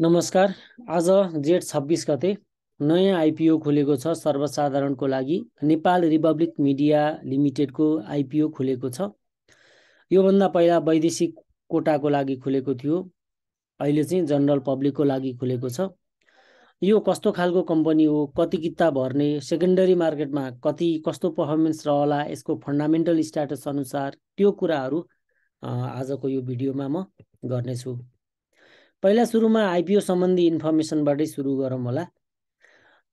नमस्कार आज जेठ छब्बिस गते नयाँ आइपिओ खुलेको छ सर्वसाधारणको लागि नेपाल रिपब्लिक मिडिया लिमिटेडको आइपिओ खुलेको छ योभन्दा पहिला वैदेशिक कोटाको लागि खुलेको थियो अहिले चाहिँ जनरल पब्लिकको लागि खुलेको छ यो कस्तो खालको कम्पनी हो कति किता भर्ने सेकेन्डरी मार्केटमा कति कस्तो पर्फर्मेन्स रहला यसको फन्डामेन्टल स्ट्याटस अनुसार त्यो कुराहरू आजको यो भिडियोमा म गर्नेछु पहिला सुरुमा आइपिओ सम्बन्धी इन्फर्मेसनबाटै सुरु गरौँ होला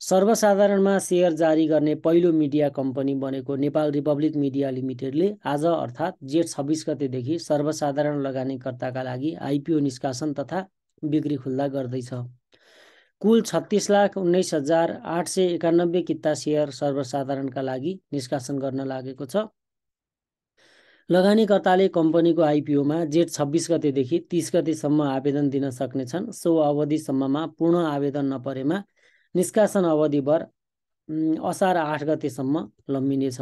सर्वसाधारणमा सेयर जारी गर्ने पहिलो मिडिया कम्पनी बनेको नेपाल रिपब्लिक मिडिया लिमिटेडले आज अर्थात् जेठ छब्बिस गतेदेखि सर्वसाधारण लगानीकर्ताका लागि आइपिओ निष्कासन तथा बिक्री खुल्दा गर्दैछ कुल छत्तिस लाख उन्नाइस हजार आठ सय एकानब्बे किता सेयर सर्वसाधारणका लागि निष्कासन गर्न लागेको छ लगानीकर्ताले कम्पनीको आइपिओमा जेठ छब्बिस गतेदेखि तिस गतेसम्म आवेदन दिन सक्नेछन् सो अवधिसम्ममा पूर्ण आवेदन नपरेमा निष्कासन अवधिभर असार आठ गतेसम्म लम्बिनेछ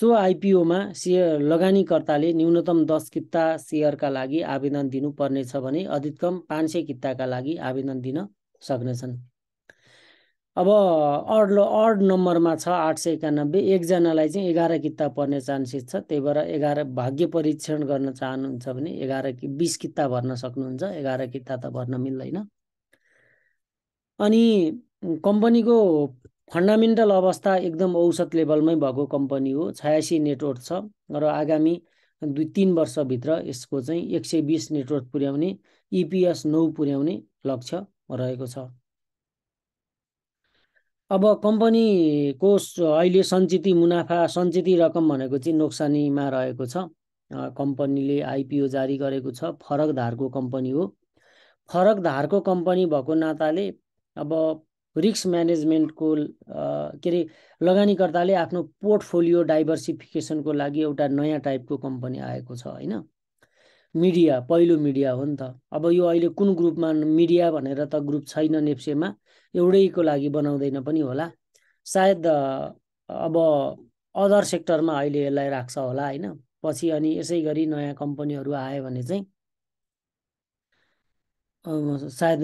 सो आइपिओमा सेयर लगानीकर्ताले न्यूनतम दस कित्ता सेयरका लागि आवेदन दिनुपर्नेछ भने अधिकतम पाँच सय किताका लागि आवेदन दिन सक्नेछन् अब अड अड नम्बरमा छ आठ सय एकानब्बे एकजनालाई चाहिँ एघार किताब पर्ने चान्सेस छ त्यही भएर एघार भाग्य परीक्षण गर्न चाहनुहुन्छ भने एघार कि बिस किता भर्न सक्नुहुन्छ एघार किता त भर्न मिल्दैन अनि कम्पनीको फन्डामेन्टल अवस्था एकदम औसत लेभलमै भएको कम्पनी हो छयासी नेटवर्क छ र आगामी दुई तिन वर्षभित्र यसको चाहिँ एक सय बिस नेटवर्क पुर्याउने इपिएस नौ पुर्याउने लक्ष्य रहेको छ अब कम्पनीको अहिले सञ्चिती मुनाफा सञ्चिती रकम भनेको चाहिँ नोक्सानीमा रहेको छ कम्पनीले आइपिओ जारी गरेको छ फरक धारको कम्पनी हो फरक धारको कम्पनी भएको नाताले अब रिक्स म्यानेजमेन्टको के अरे लगानीकर्ताले आफ्नो पोर्टफोलियो डाइभर्सिफिकेसनको लागि एउटा नयाँ टाइपको कम्पनी आएको छ होइन मिडिया पहिलो मिडिया हो नि त अब यो अहिले कुन ग्रुपमा मिडिया भनेर त ग्रुप छैन नेप्सेमा एउटैको लागि बनाउँदैन पनि होला सायद अब अदर सेक्टरमा अहिले यसलाई राख्छ होला होइन पछि अनि यसै गरी नयाँ कम्पनीहरू आयो भने चाहिँ सायद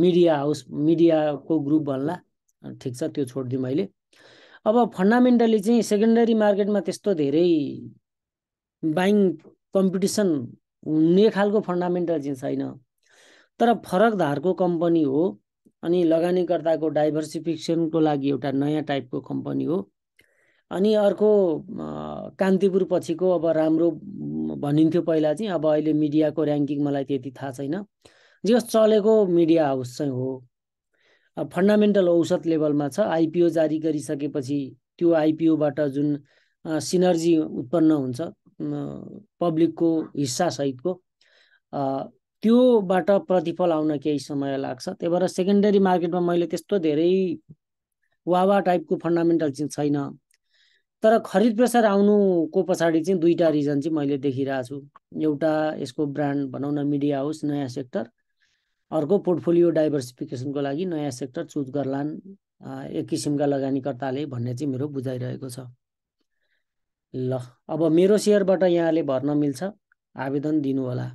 मिडिया हाउस मिडियाको ग्रुप भन्ला ठिक छ त्यो छोडिदिउँ अहिले अब फन्डामेन्टली चाहिँ सेकेन्डरी मार्केटमा त्यस्तो धेरै बाइङ कम्पिटिसन हुने खालको फन्डामेन्टल चाहिँ छैन तर फरक धारको कम्पनी हो अनि लगानीकर्ताको डाइभर्सिफिकेसनको लागि एउटा नयाँ टाइपको कम्पनी हो अनि अर्को कान्तिपुर पछिको अब राम्रो भनिन्थ्यो पहिला चाहिँ अब अहिले मिडियाको ऱ्याङ्किङ मलाई त्यति थाहा छैन जे चलेको मिडिया हाउस चाहिँ हो फन्डामेन्टल औसत लेभलमा छ आइपिओ जारी गरिसकेपछि त्यो आइपिओबाट जुन सिनर्जी उत्पन्न हुन्छ पब्लिकको हिस्सासहितको त्योबाट प्रतिफल आउन केही समय लाग्छ त्यही भएर सेकेन्डरी मार्केटमा मैले त्यस्तो धेरै वावा टाइपको फन्डामेन्टल चाहिँ छैन तर खरिद प्रसार आउनुको पछाडि चाहिँ दुईवटा रिजन चाहिँ मैले देखिरहेको छु एउटा यसको ब्रान्ड भनौँ न मिडिया हाउस नयाँ सेक्टर अर्को पोर्टफोलियो डाइभर्सिफिकेसनको लागि नयाँ सेक्टर चुज गर्लान् एक किसिमका लगानीकर्ताले भन्ने चाहिँ मेरो बुझाइरहेको छ ल अब मेरो सेयरबाट यहाँले भर्न मिल्छ आवेदन दिनुहोला